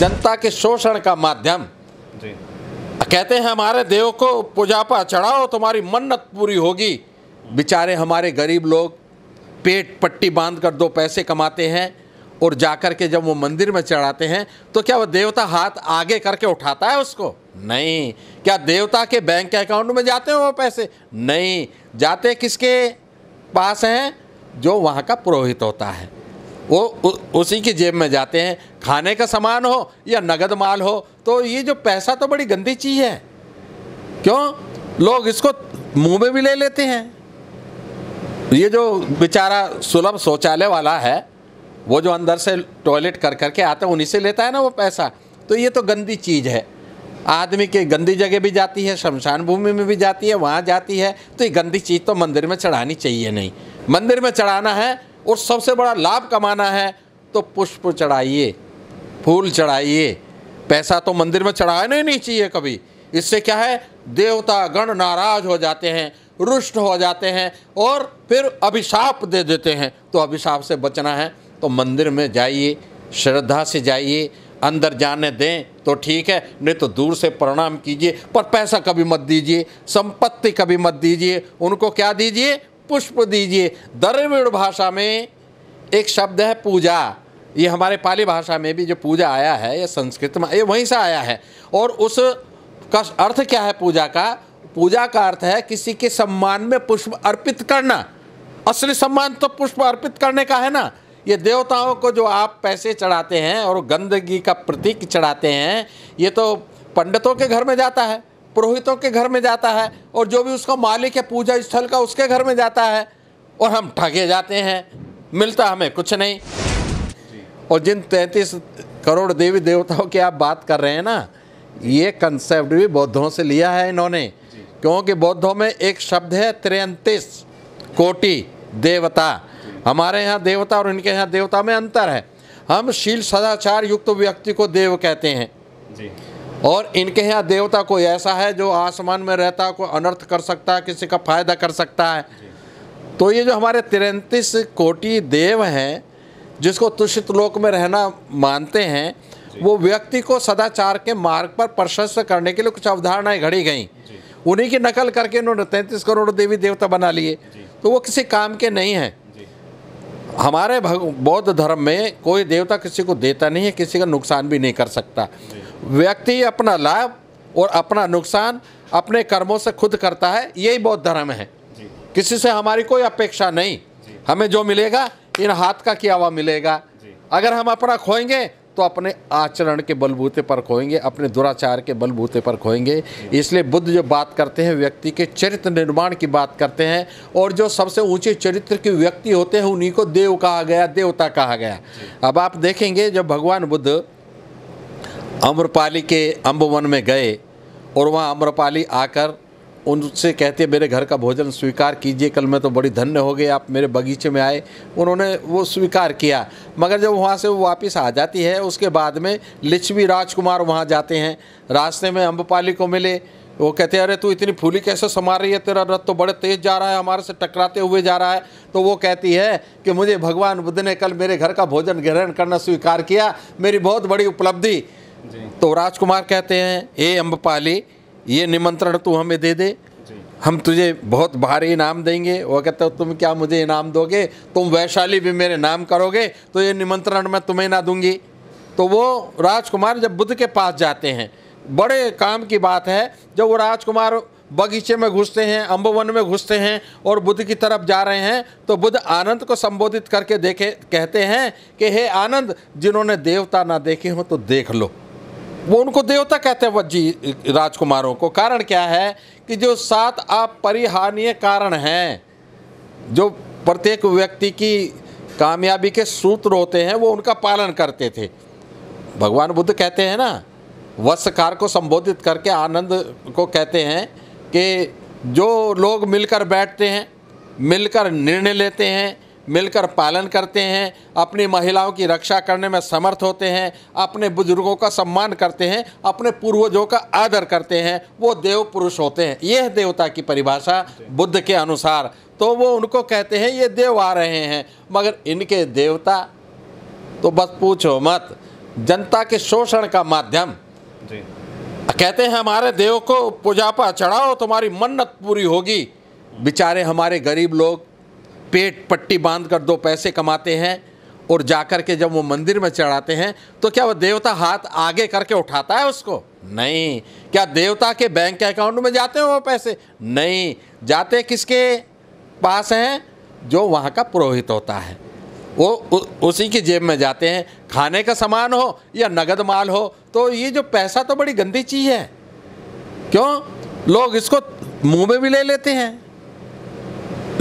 जनता के शोषण का माध्यम कहते हैं हमारे देव को पूजापा चढ़ाओ तुम्हारी मन्नत पूरी होगी बेचारे हमारे गरीब लोग पेट पट्टी बांध कर दो पैसे कमाते हैं और जाकर के जब वो मंदिर में चढ़ाते हैं तो क्या वो देवता हाथ आगे करके उठाता है उसको नहीं क्या देवता के बैंक अकाउंट में जाते हैं वो पैसे नहीं जाते किसके पास हैं जो वहाँ का पुरोहित होता है वो उ, उसी की जेब में जाते हैं खाने का सामान हो या नगद माल हो तो ये जो पैसा तो बड़ी गंदी चीज़ है क्यों लोग इसको मुंह में भी ले लेते हैं ये जो बेचारा सुलभ शौचालय वाला है वो जो अंदर से टॉयलेट कर करके आता है उन्हीं से लेता है ना वो पैसा तो ये तो गंदी चीज़ है आदमी के गंदी जगह भी जाती है शमशान भूमि में भी जाती है वहाँ जाती है तो ये गंदी चीज़ तो मंदिर में चढ़ानी चाहिए नहीं मंदिर में चढ़ाना है और सबसे बड़ा लाभ कमाना है तो पुष्प चढ़ाइए फूल चढ़ाइए पैसा तो मंदिर में चढ़ाना ही नहीं चाहिए कभी इससे क्या है देवता गण नाराज हो जाते हैं रुष्ट हो जाते हैं और फिर अभिशाप दे देते हैं तो अभिशाप से बचना है तो मंदिर में जाइए श्रद्धा से जाइए अंदर जाने दें तो ठीक है नहीं तो दूर से प्रणाम कीजिए पर पैसा कभी मत दीजिए संपत्ति कभी मत दीजिए उनको क्या दीजिए पुष्प दीजिए द्रविड़ भाषा में एक शब्द है पूजा ये हमारे पाली भाषा में भी जो पूजा आया है ये संस्कृत में ये वहीं से आया है और उस का अर्थ क्या है पूजा का पूजा का अर्थ है किसी के सम्मान में पुष्प अर्पित करना असली सम्मान तो पुष्प अर्पित करने का है ना ये देवताओं को जो आप पैसे चढ़ाते हैं और गंदगी का प्रतीक चढ़ाते हैं ये तो पंडितों के घर में जाता है पुरोहितों के घर में जाता है और जो भी उसका मालिक है पूजा स्थल का उसके घर में जाता है और हम ठगे जाते हैं मिलता हमें कुछ नहीं और जिन तैंतीस करोड़ देवी देवताओं की आप बात कर रहे हैं ना ये कंसेप्ट भी बौद्धों से लिया है इन्होंने क्योंकि बौद्धों में एक शब्द है तिरतीस कोटि देवता हमारे यहाँ देवता और इनके यहाँ देवता में अंतर है हम शील सदाचार युक्त व्यक्ति को देव कहते हैं जी और इनके यहाँ देवता कोई ऐसा है जो आसमान में रहता है कोई अनर्थ कर सकता है किसी का फायदा कर सकता है तो ये जो हमारे तिरतीस कोटि देव हैं जिसको तुषित लोक में रहना मानते हैं वो व्यक्ति को सदाचार के मार्ग पर प्रशस्त करने के लिए कुछ अवधारणाएं घड़ी गई उन्हीं की नकल करके उन्होंने तैंतीस करोड़ देवी देवता बना लिए तो वो किसी काम के नहीं हैं हमारे बौद्ध धर्म में कोई देवता किसी को देता नहीं है किसी का नुकसान भी नहीं कर सकता व्यक्ति अपना लाभ और अपना नुकसान अपने कर्मों से खुद करता है यही बौद्ध धर्म है किसी से हमारी कोई अपेक्षा नहीं हमें जो मिलेगा इन हाथ का किया हुआ मिलेगा अगर हम अपना खोएंगे तो अपने आचरण के बलबूते पर खोएंगे अपने दुराचार के बलबूते पर खोएंगे इसलिए बुद्ध जो बात करते हैं व्यक्ति के चरित्र निर्माण की बात करते हैं और जो सबसे ऊंचे चरित्र के व्यक्ति होते हैं उन्हीं को देव कहा गया देवता कहा गया अब आप देखेंगे जब भगवान बुद्ध अम्रपाली के अम्बवन में गए और वहाँ अम्रपाली आकर उनसे कहते मेरे घर का भोजन स्वीकार कीजिए कल मैं तो बड़ी धन्य हो गई आप मेरे बगीचे में आए उन्होंने वो स्वीकार किया मगर जब वहाँ से वो वापस आ जाती है उसके बाद में लिच्छवी राजकुमार वहाँ जाते हैं रास्ते में अम्बपाली को मिले वो कहते हैं अरे तू इतनी फूली कैसे समा रही है तेरा रथ तो बड़े तेज़ जा रहा है हमारे से टकराते हुए जा रहा है तो वो कहती है कि मुझे भगवान बुद्ध ने कल मेरे घर का भोजन ग्रहण करना स्वीकार किया मेरी बहुत बड़ी उपलब्धि तो राजकुमार कहते हैं ए अम्बपाली ये निमंत्रण तू हमें दे दे हम तुझे बहुत भारी इनाम देंगे वो कहते हो तुम क्या मुझे इनाम दोगे तुम वैशाली भी मेरे नाम करोगे तो ये निमंत्रण मैं तुम्हें ना दूंगी तो वो राजकुमार जब बुद्ध के पास जाते हैं बड़े काम की बात है जब वो राजकुमार बगीचे में घुसते हैं अम्बवन में घुसते हैं और बुद्ध की तरफ जा रहे हैं तो बुद्ध आनंद को संबोधित करके देखे कहते हैं कि हे आनंद जिन्होंने देवता ना देखे हो तो देख लो वो उनको देवता कहते हैं वज्जी राजकुमारों को कारण क्या है कि जो सात अपरिहानीय कारण हैं जो प्रत्येक व्यक्ति की कामयाबी के सूत्र होते हैं वो उनका पालन करते थे भगवान बुद्ध कहते हैं ना वस्त्रकार को संबोधित करके आनंद को कहते हैं कि जो लोग मिलकर बैठते हैं मिलकर निर्णय लेते हैं मिलकर पालन करते हैं अपनी महिलाओं की रक्षा करने में समर्थ होते हैं अपने बुजुर्गों का सम्मान करते हैं अपने पूर्वजों का आदर करते हैं वो देव पुरुष होते हैं यह देवता की परिभाषा बुद्ध के अनुसार तो वो उनको कहते हैं ये देव आ रहे हैं मगर इनके देवता तो बस पूछो मत जनता के शोषण का माध्यम कहते हैं हमारे देव को पूजापा चढ़ाओ तुम्हारी मन्नत पूरी होगी बेचारे हमारे गरीब लोग पेट पट्टी बांध कर दो पैसे कमाते हैं और जाकर के जब वो मंदिर में चढ़ाते हैं तो क्या वो देवता हाथ आगे करके उठाता है उसको नहीं क्या देवता के बैंक अकाउंट में जाते हैं वो पैसे नहीं जाते किसके पास हैं जो वहाँ का पुरोहित होता है वो उ, उसी की जेब में जाते हैं खाने का सामान हो या नगद माल हो तो ये जो पैसा तो बड़ी गंदी चीज़ है क्यों लोग इसको मुंह में भी ले लेते हैं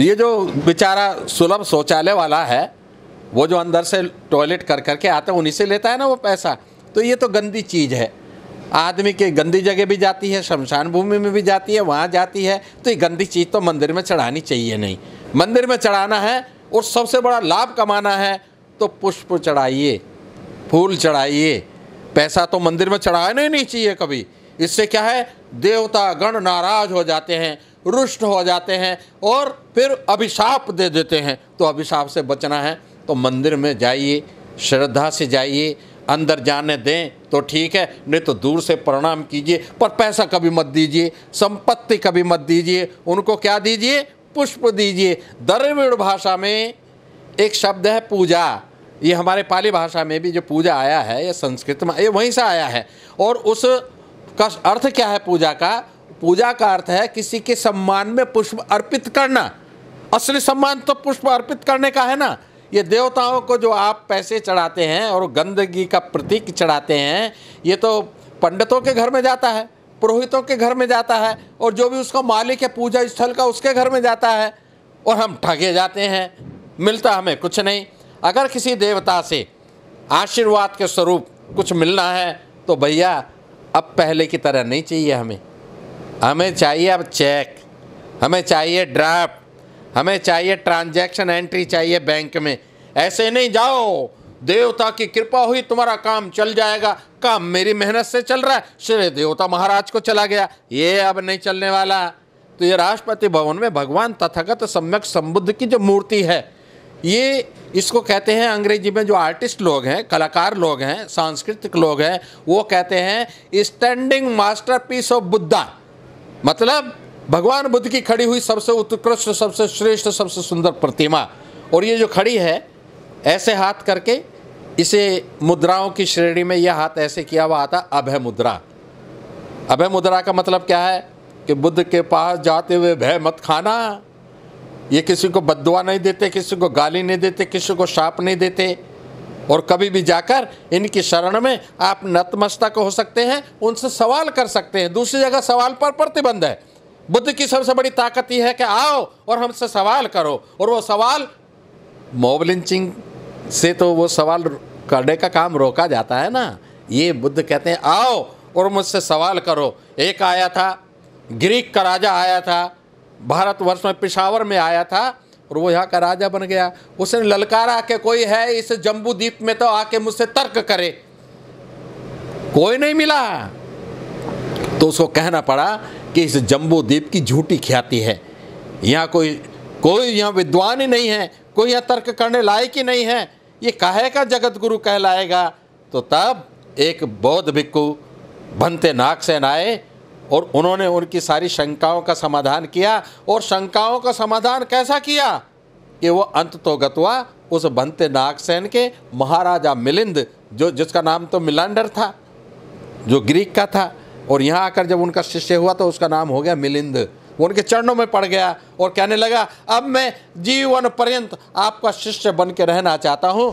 ये जो बेचारा सुलभ शौचालय वाला है वो जो अंदर से टॉयलेट कर करके आता है उन्हीं से लेता है ना वो पैसा तो ये तो गंदी चीज़ है आदमी के गंदी जगह भी जाती है शमशान भूमि में भी जाती है वहाँ जाती है तो ये गंदी चीज़ तो मंदिर में चढ़ानी चाहिए नहीं मंदिर में चढ़ाना है और सबसे बड़ा लाभ कमाना है तो पुष्प चढ़ाइए फूल चढ़ाइए पैसा तो मंदिर में चढ़ाना ही नहीं चाहिए कभी इससे क्या है देवता गण नाराज हो जाते हैं रुष्ट हो जाते हैं और फिर अभिशाप दे देते हैं तो अभिशाप से बचना है तो मंदिर में जाइए श्रद्धा से जाइए अंदर जाने दें तो ठीक है नहीं तो दूर से प्रणाम कीजिए पर पैसा कभी मत दीजिए संपत्ति कभी मत दीजिए उनको क्या दीजिए पुष्प दीजिए द्रविड़ भाषा में एक शब्द है पूजा ये हमारे पाली भाषा में भी जो पूजा आया है या संस्कृत में ये वहीं से आया है और उस का अर्थ क्या है पूजा का पूजा का अर्थ है किसी के सम्मान में पुष्प अर्पित करना असली सम्मान तो पुष्प अर्पित करने का है ना ये देवताओं को जो आप पैसे चढ़ाते हैं और गंदगी का प्रतीक चढ़ाते हैं ये तो पंडितों के घर में जाता है पुरोहितों के घर में जाता है और जो भी उसका मालिक है पूजा स्थल का उसके घर में जाता है और हम ठगे जाते हैं मिलता हमें कुछ नहीं अगर किसी देवता से आशीर्वाद के स्वरूप कुछ मिलना है तो भैया अब पहले की तरह नहीं चाहिए हमें हमें चाहिए अब चेक हमें चाहिए ड्राफ्ट हमें चाहिए ट्रांजैक्शन एंट्री चाहिए बैंक में ऐसे नहीं जाओ देवता की कृपा हुई तुम्हारा काम चल जाएगा काम मेरी मेहनत से चल रहा है श्री देवता महाराज को चला गया ये अब नहीं चलने वाला तो ये राष्ट्रपति भवन में भगवान तथागत सम्यक संबुद्ध की जो मूर्ति है ये इसको कहते हैं अंग्रेजी में जो आर्टिस्ट लोग हैं कलाकार लोग हैं सांस्कृतिक लोग हैं वो कहते हैं standing masterpiece of Buddha मतलब भगवान बुद्ध की खड़ी हुई सबसे उत्कृष्ट सबसे श्रेष्ठ सबसे सुंदर प्रतिमा और ये जो खड़ी है ऐसे हाथ करके इसे मुद्राओं की श्रेणी में यह हाथ ऐसे किया हुआ आता अभय मुद्रा अभय मुद्रा का मतलब क्या है कि बुद्ध के पास जाते हुए भय मत खाना ये किसी को बदुआ नहीं देते किसी को गाली नहीं देते किसी को शाप नहीं देते और कभी भी जाकर इनकी शरण में आप नतमस्तक हो सकते हैं उनसे सवाल कर सकते हैं दूसरी जगह सवाल पर प्रतिबंध है बुद्ध की सबसे बड़ी ताकत यह है कि आओ और हमसे सवाल करो और वो सवाल मोब लिंचिंग से तो वो सवाल करने का काम रोका जाता है ना ये बुद्ध कहते हैं आओ और मुझसे सवाल करो एक आया था ग्रीक का राजा आया था भारतवर्ष में पिशावर में आया था और वो यहाँ का राजा बन गया उसने ललकारा के कोई है इस जम्बू द्वीप में तो आके मुझसे तर्क करे कोई नहीं मिला तो उसको कहना पड़ा कि इस जम्बू द्वीप की झूठी ख्याति है यहाँ कोई कोई यहाँ विद्वान ही नहीं है कोई यहाँ तर्क करने लायक ही नहीं है ये काहे का जगत गुरु कहलाएगा तो तब एक बौद्ध भिक्खु भंते नाग सेन आए और उन्होंने उनकी सारी शंकाओं का समाधान किया और शंकाओं का समाधान कैसा किया कि वो अंत तो गतवा उस बंते नागसेन के महाराजा मिलिंद जो जिसका नाम तो मिलांडर था जो ग्रीक का था और यहाँ आकर जब उनका शिष्य हुआ तो उसका नाम हो गया मिलिंद वो उनके चरणों में पड़ गया और कहने लगा अब मैं जीवन पर्यंत आपका शिष्य बन के रहना चाहता हूँ